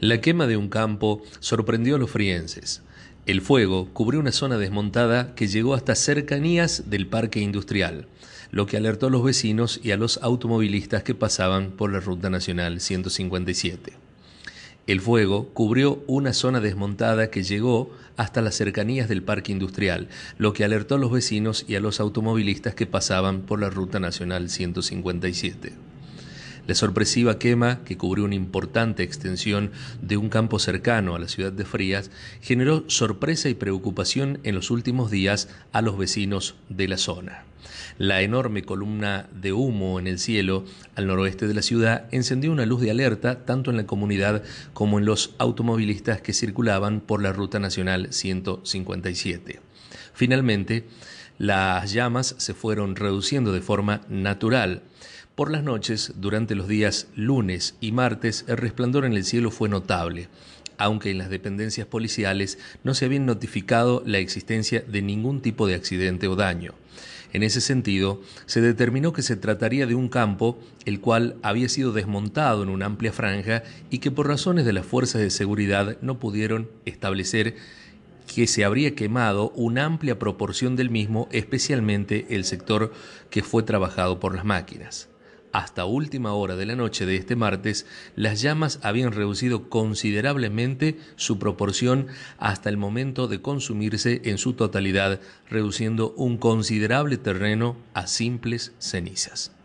La quema de un campo sorprendió a los frienses. El fuego cubrió una zona desmontada que llegó hasta cercanías del parque industrial, lo que alertó a los vecinos y a los automovilistas que pasaban por la Ruta Nacional 157. El fuego cubrió una zona desmontada que llegó hasta las cercanías del parque industrial, lo que alertó a los vecinos y a los automovilistas que pasaban por la Ruta Nacional 157. La sorpresiva quema, que cubrió una importante extensión de un campo cercano a la ciudad de Frías, generó sorpresa y preocupación en los últimos días a los vecinos de la zona. La enorme columna de humo en el cielo al noroeste de la ciudad encendió una luz de alerta tanto en la comunidad como en los automovilistas que circulaban por la Ruta Nacional 157. Finalmente, las llamas se fueron reduciendo de forma natural. Por las noches, durante los días lunes y martes, el resplandor en el cielo fue notable aunque en las dependencias policiales no se habían notificado la existencia de ningún tipo de accidente o daño. En ese sentido, se determinó que se trataría de un campo el cual había sido desmontado en una amplia franja y que por razones de las fuerzas de seguridad no pudieron establecer que se habría quemado una amplia proporción del mismo, especialmente el sector que fue trabajado por las máquinas hasta última hora de la noche de este martes, las llamas habían reducido considerablemente su proporción hasta el momento de consumirse en su totalidad, reduciendo un considerable terreno a simples cenizas.